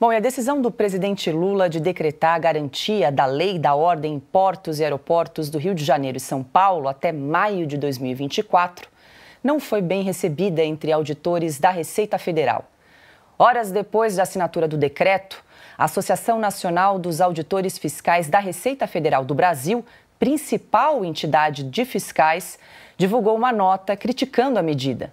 Bom, e a decisão do presidente Lula de decretar a garantia da lei da ordem em portos e aeroportos do Rio de Janeiro e São Paulo até maio de 2024 não foi bem recebida entre auditores da Receita Federal. Horas depois da assinatura do decreto, a Associação Nacional dos Auditores Fiscais da Receita Federal do Brasil, principal entidade de fiscais, divulgou uma nota criticando a medida.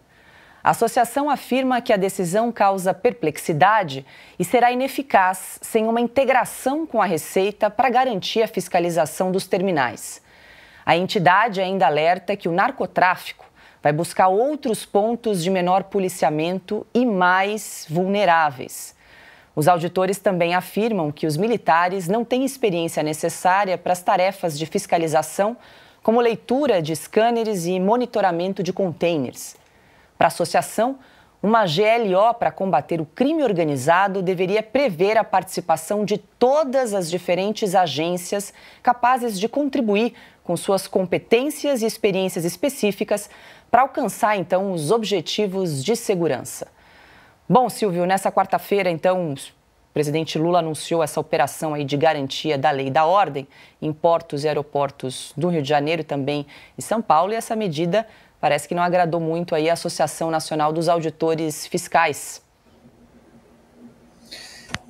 A associação afirma que a decisão causa perplexidade e será ineficaz sem uma integração com a Receita para garantir a fiscalização dos terminais. A entidade ainda alerta que o narcotráfico vai buscar outros pontos de menor policiamento e mais vulneráveis. Os auditores também afirmam que os militares não têm experiência necessária para as tarefas de fiscalização, como leitura de escâneres e monitoramento de contêineres. Para a associação, uma GLO para combater o crime organizado deveria prever a participação de todas as diferentes agências capazes de contribuir com suas competências e experiências específicas para alcançar então os objetivos de segurança. Bom, Silvio, nessa quarta-feira, então, o presidente Lula anunciou essa operação aí de garantia da lei e da ordem em portos e aeroportos do Rio de Janeiro também e São Paulo, e essa medida parece que não agradou muito aí a Associação Nacional dos Auditores Fiscais.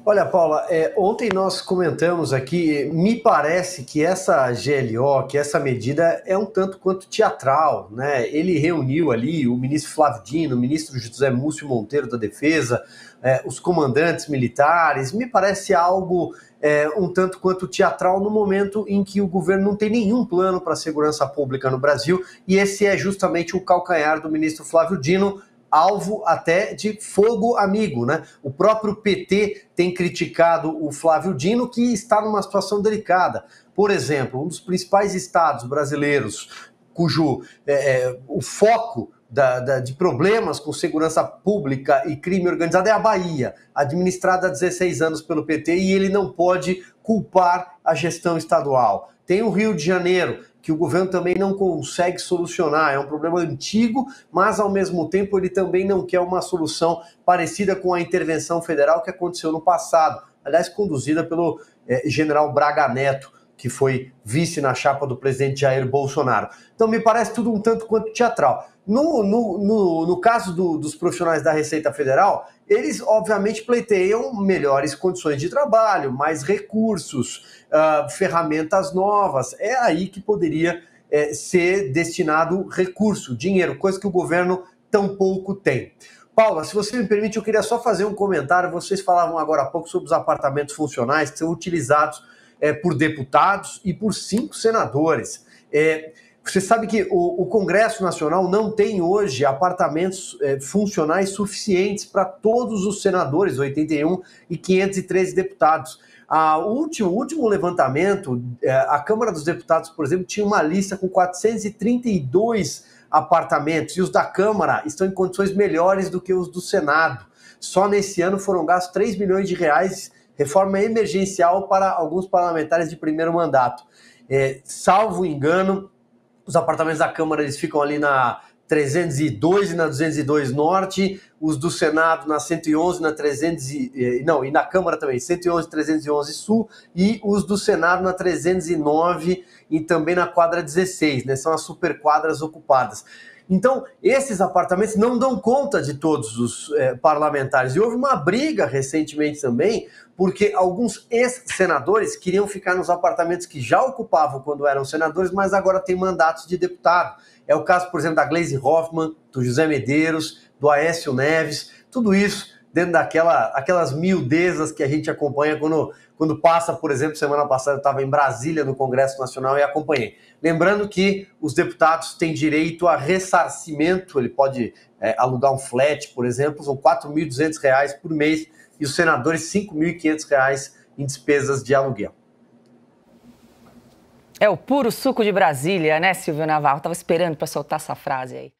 Olha, Paula, é, ontem nós comentamos aqui, me parece que essa GLO, que essa medida é um tanto quanto teatral, né? Ele reuniu ali o ministro Flávio Dino, o ministro José Múcio Monteiro da Defesa, é, os comandantes militares, me parece algo é, um tanto quanto teatral no momento em que o governo não tem nenhum plano para a segurança pública no Brasil, e esse é justamente o calcanhar do ministro Flávio Dino, alvo até de fogo amigo, né? O próprio PT tem criticado o Flávio Dino, que está numa situação delicada. Por exemplo, um dos principais estados brasileiros cujo é, é o foco da, da, de problemas com segurança pública e crime organizado é a Bahia, administrada há 16 anos pelo PT, e ele não pode culpar a gestão estadual. Tem o Rio de Janeiro, que o governo também não consegue solucionar. É um problema antigo, mas ao mesmo tempo ele também não quer uma solução parecida com a intervenção federal que aconteceu no passado, aliás, conduzida pelo eh, general Braga Neto que foi vice na chapa do presidente Jair Bolsonaro. Então, me parece tudo um tanto quanto teatral. No, no, no, no caso do, dos profissionais da Receita Federal, eles obviamente pleiteiam melhores condições de trabalho, mais recursos, uh, ferramentas novas. É aí que poderia é, ser destinado recurso, dinheiro, coisa que o governo tão pouco tem. Paula, se você me permite, eu queria só fazer um comentário. Vocês falavam agora há pouco sobre os apartamentos funcionais que são utilizados é, por deputados e por cinco senadores. É, você sabe que o, o, Congresso Nacional não tem hoje apartamentos é, funcionais suficientes para todos os senadores, 81 e 513 deputados. A último, último levantamento, é, a Câmara dos Deputados, por exemplo, tinha uma lista com 432 apartamentos e os da Câmara estão em condições melhores do que os do Senado. Só nesse ano foram gastos 3 milhões de reais reforma emergencial para alguns parlamentares de primeiro mandato. É, salvo engano, os apartamentos da Câmara eles ficam ali na 302 e na 202 Norte, os do Senado na 111, na 300 e, é, não, e na Câmara também, 111, e 311 Sul e os do Senado na 309 e também na quadra 16, né? São as superquadras ocupadas. Então, esses apartamentos não dão conta de todos os é, parlamentares. E houve uma briga recentemente também, porque alguns ex-senadores queriam ficar nos apartamentos que já ocupavam quando eram senadores, mas agora têm mandatos de deputado. É o caso, por exemplo, da Glaze Hoffman, do José Medeiros, do Aécio Neves, tudo isso dentro daquela aquelas miudezas que a gente acompanha quando, quando passa, por exemplo, semana passada eu estava em Brasília no Congresso Nacional e acompanhei. Lembrando que os deputados têm direito a ressarcimento, ele pode é, alugar um flat, por exemplo, são R$ reais por mês, e os senadores R$ 5.500 em despesas de aluguel. É o puro suco de Brasília, né, Silvio Navarro? Estava esperando para soltar essa frase aí.